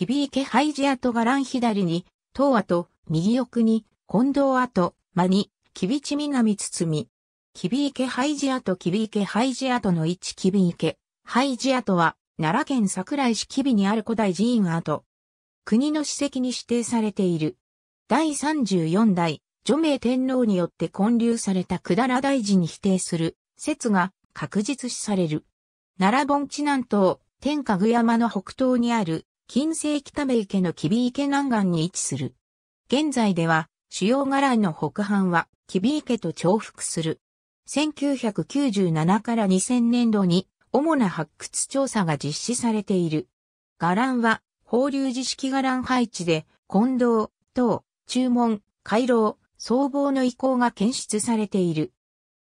響池ハイジアトガラン左に、東亜と、右奥に、近藤跡、間に、キビチ南包。キビ池ハイジアトキビ池ハイジアトの一キビ池。ハイジアトは、奈良県桜井市キビにある古代寺院跡。国の史跡に指定されている。第34代、除名天皇によって建立された百済大寺に否定する説が確実視される。奈良盆地南東、天下具山の北東にある近世北部池の吉備池南岸に位置する。現在では、主要伽藍の北半は、吉備池と重複する。1997から2000年度に、主な発掘調査が実施されている。伽藍は、放流寺式伽藍配置で、混同、等、注文、回廊、僧帽の遺構が検出されている。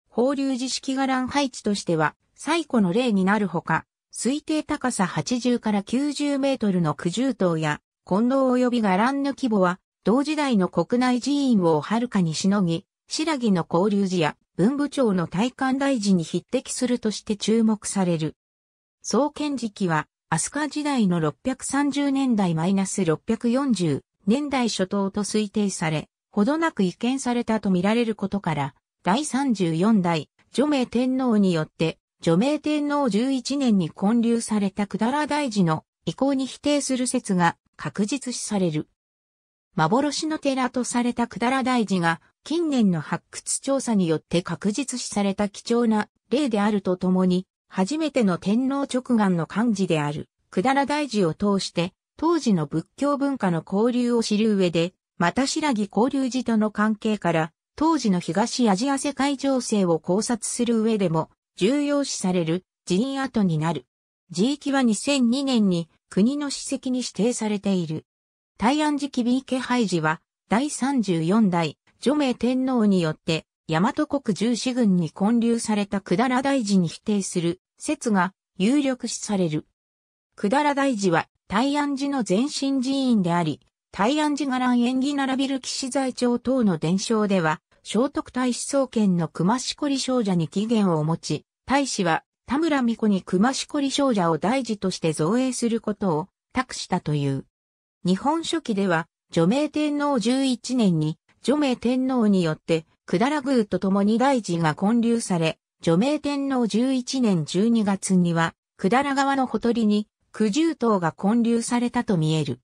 放流寺式伽藍配置としては、最古の例になるほか、推定高さ80から90メートルの九重塔や、近藤及びガランの規模は、同時代の国内寺院をはるかにしのぎ、白木の交流寺や文部長の体官大寺に匹敵するとして注目される。創建時期は、飛鳥時代の630年代 -640 年代初頭と推定され、ほどなく移転されたと見られることから、第34代、除名天皇によって除名天皇11年に建立された百済大寺の意向に否定する説が確実視される。幻の寺とされた百済大寺が近年の発掘調査によって確実視された貴重な例であるとともに、初めての天皇直眼の漢字である百済大寺を通して当時の仏教文化の交流を知る上で、また白木交流寺との関係から、当時の東アジア世界情勢を考察する上でも、重要視される寺院跡になる。寺域は2002年に国の史跡に指定されている。大安寺木備池廃寺は第34代除名天皇によって大和国十四軍に建立された百済大寺に否定する説が有力視される。百済大寺は大安寺の前身寺院であり、大安寺伽藍縁起並びる騎士財帳等の伝承では、聖徳太子総研の熊しこり少女に起源を持ち、大使は田村美子に熊しこり少女を大事として造営することを託したという。日本書紀では、除名天皇11年に、除名天皇によって、百済宮と共に大事が建立され、除名天皇11年12月には、百済川のほとりに、九十島が建立されたと見える。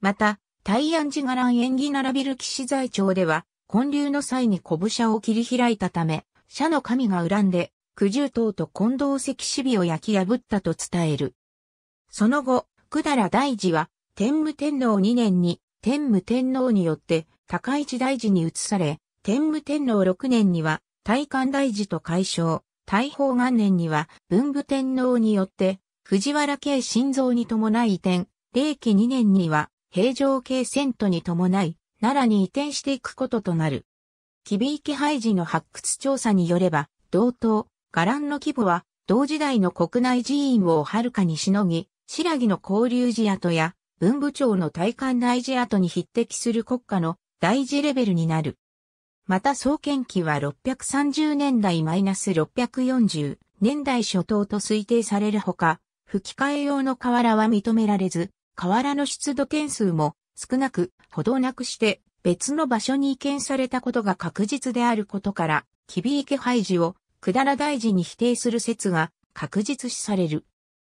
また、大安寺伽藍縁起並びる騎士財町では、建立の際に古武者を切り開いたため、社の神が恨んで、九十頭と近藤関守備を焼き破ったと伝える。その後、百ら大寺は、天武天皇2年に、天武天皇によって、高市大寺に移され、天武天皇6年には、大観大寺と解消、大宝元年には、文武天皇によって、藤原系心臓に伴い移転、霊紀2年には、平城系遷都に伴い、奈良に移転していくこととなる。キビ廃寺の発掘調査によれば、同等、伽藍の規模は、同時代の国内寺院をはるかにしのぎ、白木の交流寺跡や、文部長の体感内寺跡に匹敵する国家の大寺レベルになる。また創建期は630年代 -640 年代初頭と推定されるほか、吹き替え用の瓦は認められず、瓦の出土件数も少なく、ほどなくして別の場所に移転されたことが確実であることから、キビ池廃寺をくだら大事に否定する説が確実視される。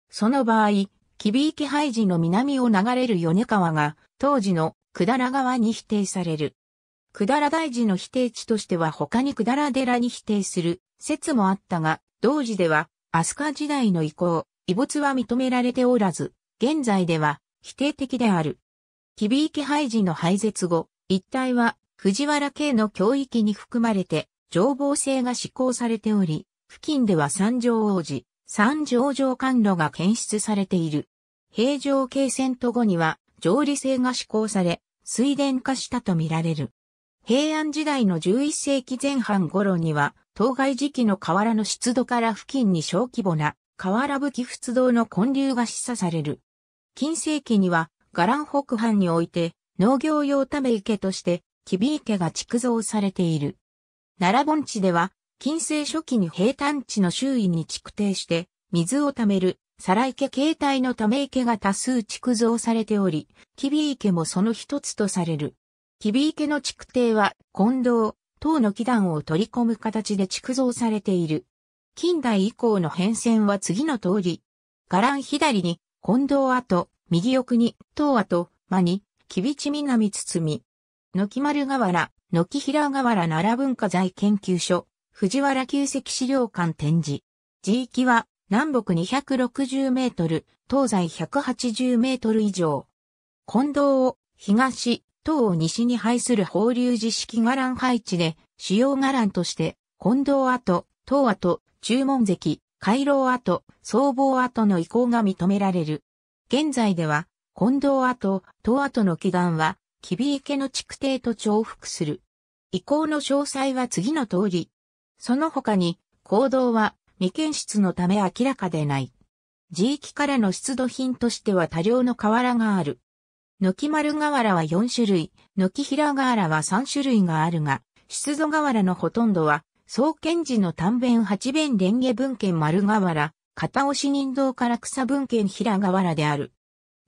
その場合、キビイキハイジの南を流れる米川が、当時のくだら川に否定される。くだら大寺の否定地としては他にくだら寺に否定する説もあったが、同時では、飛鳥時代の以降、遺没は認められておらず、現在では否定的である。キビイキハイジの廃絶後、一帯は藤原系の教域に含まれて、情報制が施行されており、付近では三条王子、三条城管路が検出されている。平城京遷都後には、上理制が施行され、水田化したとみられる。平安時代の11世紀前半頃には、当該時期の河原の湿度から付近に小規模な河原武器仏道の混流が示唆される。近世紀には、ガラン北藩において農業用ため池として、吉備池が築造されている。奈良盆地では、近世初期に平坦地の周囲に築堤して、水を貯める、皿池形態のため池が多数築造されており、木ビ池もその一つとされる。木ビ池の築堤は、近道、等の基壇を取り込む形で築造されている。近代以降の変遷は次の通り、伽藍左に、近道跡、右奥に、東跡、間に、木ビ南包み、の丸河原、軒平河原奈良文化財研究所、藤原旧石資料館展示。地域は南北260メートル、東西180メートル以上。近藤を東、東を西に配する法隆寺式伽藍配置で、主要伽藍として、近藤跡、東跡、中門跡、回廊跡、僧帽跡の移行が認められる。現在では、近藤跡、東跡の祈願は、キビ池の築堤と重複する。遺構の詳細は次の通り。その他に、行動は未検出のため明らかでない。地域からの出土品としては多量の瓦がある。軒丸瓦は4種類、軒平瓦は3種類があるが、出土瓦のほとんどは、創建時の短弁八弁蓮華文献丸瓦、片押し人道から草文献平瓦である。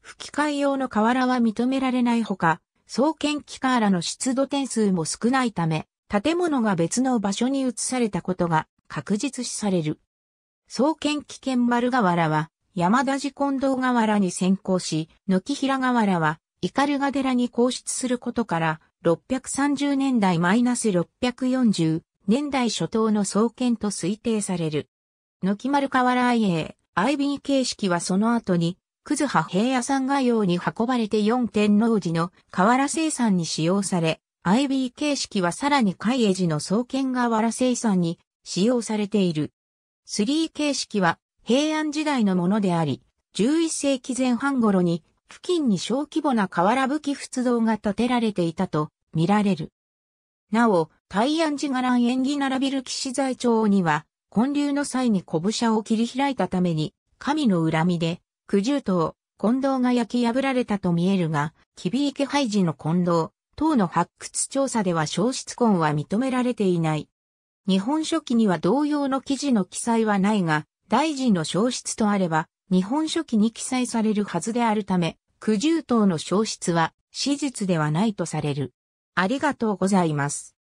吹き替え用の瓦は認められないほか、創建機からの出土点数も少ないため、建物が別の場所に移されたことが確実視される。創建機県丸河原は、山田寺近藤河原に先行し、軒平河原は、斑鳩寺に降出することから、630年代マイナス640年代初頭の創建と推定される。軒丸河原愛営、IB 形式はその後にクズ平野山が用に運ばれて四天王寺の河原生産に使用され、IB 形式はさらに海江寺の創建河原生産に使用されている。3形式は平安時代のものであり、11世紀前半頃に付近に小規模な河原武器仏像が建てられていたと見られる。なお、大安寺伽藍縁起並びる騎士財帳には、建立の際に拳者を切り開いたために、神の恨みで、九十頭、近藤が焼き破られたと見えるが、キビ池廃寺の近藤、等の発掘調査では消失痕は認められていない。日本書紀には同様の記事の記載はないが、大臣の消失とあれば、日本書紀に記載されるはずであるため、九十頭の消失は史実ではないとされる。ありがとうございます。